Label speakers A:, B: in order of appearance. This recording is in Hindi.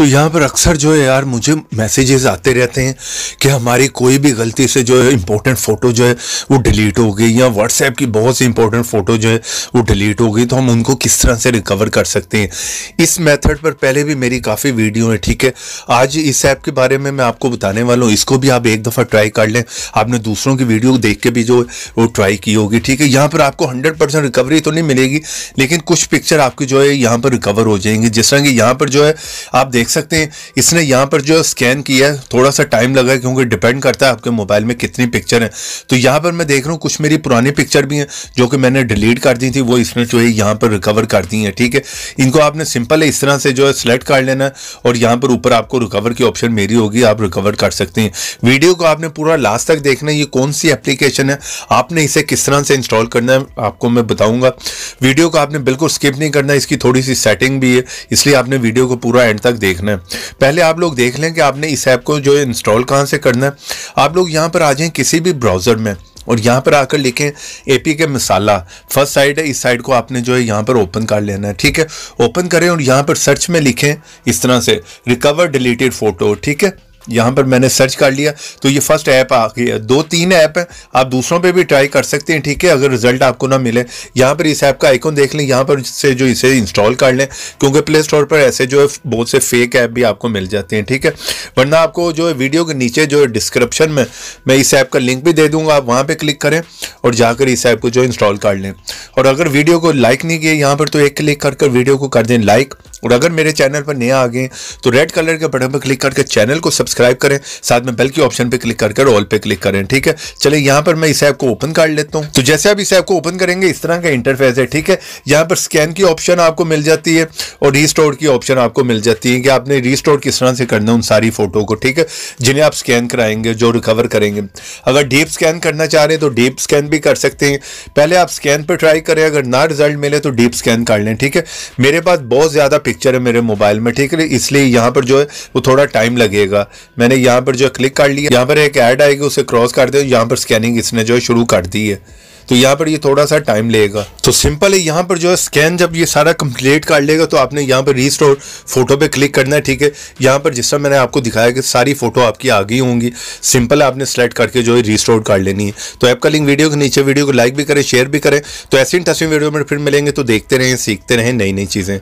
A: तो यहाँ पर अक्सर जो है यार मुझे मैसेजेस आते रहते हैं कि हमारी कोई भी गलती से जो है इंपॉर्टेंट फ़ोटो जो है वो डिलीट हो गई या व्हाट्सएप की बहुत सी इंपॉर्टेंट फ़ोटो जो है वो डिलीट हो गई तो हम उनको किस तरह से रिकवर कर सकते हैं इस मेथड पर पहले भी मेरी काफ़ी वीडियो है ठीक है आज इस ऐप के बारे में मैं आपको बताने वाला हूँ इसको भी आप एक दफ़ा ट्राई कर लें आपने दूसरों की वीडियो देख के भी जो वो ट्राई की होगी ठीक है यहाँ पर आपको हंड्रेड रिकवरी तो नहीं मिलेगी लेकिन कुछ पिक्चर आपकी जो है यहाँ पर रिकवर हो जाएंगी जिस तरह की यहाँ पर जो है आप देख सकते हैं इसने यहाँ पर जो स्कैन किया है थोड़ा सा टाइम लगा है क्योंकि डिपेंड करता है आपके मोबाइल में कितनी पिक्चर है तो यहाँ पर मैं देख रहा हूँ कुछ मेरी पुरानी पिक्चर भी हैं जो कि मैंने डिलीट कर दी थी वो इसने जो है यहाँ पर रिकवर कर दी है ठीक है इनको आपने सिंपल इस तरह से जो है सेलेक्ट कर लेना है और यहाँ पर ऊपर आपको रिकवर की ऑप्शन मेरी होगी आप रिकवर कर सकते हैं वीडियो को आपने पूरा लास्ट तक देखना है ये कौन सी एप्लीकेशन है आपने इसे किस तरह से इंस्टॉल करना है आपको मैं बताऊंगा वीडियो को आपने बिल्कुल स्किप नहीं करना इसकी थोड़ी सी सेटिंग भी है इसलिए आपने वीडियो को पूरा एंड तक देखना देखना है पहले आप लोग देख लें कि आपने इस ऐप को जो है इंस्टॉल कहाँ से करना है आप लोग यहाँ पर आ जाएँ किसी भी ब्राउज़र में और यहाँ पर आकर लिखें ए पी के मसाला फर्स्ट साइड है इस साइड को आपने जो है यहाँ पर ओपन कर लेना है ठीक है ओपन करें और यहाँ पर सर्च में लिखें इस तरह से रिकवर डिलीटेड फ़ोटो ठीक है यहाँ पर मैंने सर्च कर लिया तो ये फर्स्ट ऐप आ गया है दो तीन ऐप हैं आप दूसरों पे भी ट्राई कर सकते हैं ठीक है अगर रिजल्ट आपको ना मिले यहाँ पर इस ऐप का आइकॉन देख लें यहाँ पर से जो इसे इंस्टॉल कर लें क्योंकि प्ले स्टोर पर ऐसे जो है बहुत से फेक ऐप भी आपको मिल जाते हैं ठीक है वरना आपको जो है वीडियो के नीचे जो है डिस्क्रिप्शन में मैं इस ऐप का लिंक भी दे दूँगा आप वहाँ पर क्लिक करें और जाकर इस ऐप को जो इंस्टॉल कर लें और अगर वीडियो को लाइक नहीं किया यहाँ पर तो एक क्लिक कर वीडियो को कर दें लाइक और अगर मेरे चैनल पर नया आ गए तो रेड कलर के बटन पर क्लिक करके चैनल को सब्सक्राइब करें साथ में बेल के ऑप्शन पर क्लिक करके ऑल पे क्लिक करें ठीक है चले यहाँ पर मैं इस ऐप को ओपन कर लेता हूँ तो जैसे आप इस ऐप को ओपन करेंगे इस तरह का इंटरफेस है ठीक है यहाँ पर स्कैन की ऑप्शन आपको मिल जाती है और री की ऑप्शन आपको मिल जाती है कि आपने री किस तरह से करना है उन सारी फोटो को ठीक है जिन्हें आप स्कैन कराएंगे जो रिकवर करेंगे अगर डीप स्कैन करना चाह रहे हैं तो डीप स्कैन भी कर सकते हैं पहले आप स्कैन पर ट्राई करें अगर ना रिजल्ट मिले तो डीप स्कैन कर लें ठीक है मेरे पास बहुत ज़्यादा पिक्चर है मेरे मोबाइल में ठीक है इसलिए यहाँ पर जो है वो थोड़ा टाइम लगेगा मैंने यहाँ पर जो है क्लिक कर लिया यहाँ पर एक ऐड आएगी उसे क्रॉस कर दे यहाँ पर स्कैनिंग इसने जो है शुरू कर दी है तो यहाँ पर ये थोड़ा सा टाइम लेगा तो सिंपल है यहाँ पर जो है स्कैन जब ये सारा कंप्लीट कर लेगा तो आपने यहाँ पर रीस्टोर फोटो पे क्लिक करना है ठीक है यहाँ पर जिस तरह मैंने आपको दिखाया कि सारी फोटो आपकी आ गई होंगी सिंपल आपने सेलेक्ट करके जो है रीस्टोर कर लेनी है तो ऐप का लिंक वीडियो के नीचे वीडियो को लाइक भी करें शेयर भी करें तो ऐसी इंटरेस्टिंग वीडियो में फिर मिलेंगे तो देखते रहें सीखते रहें नई नई चीज़ें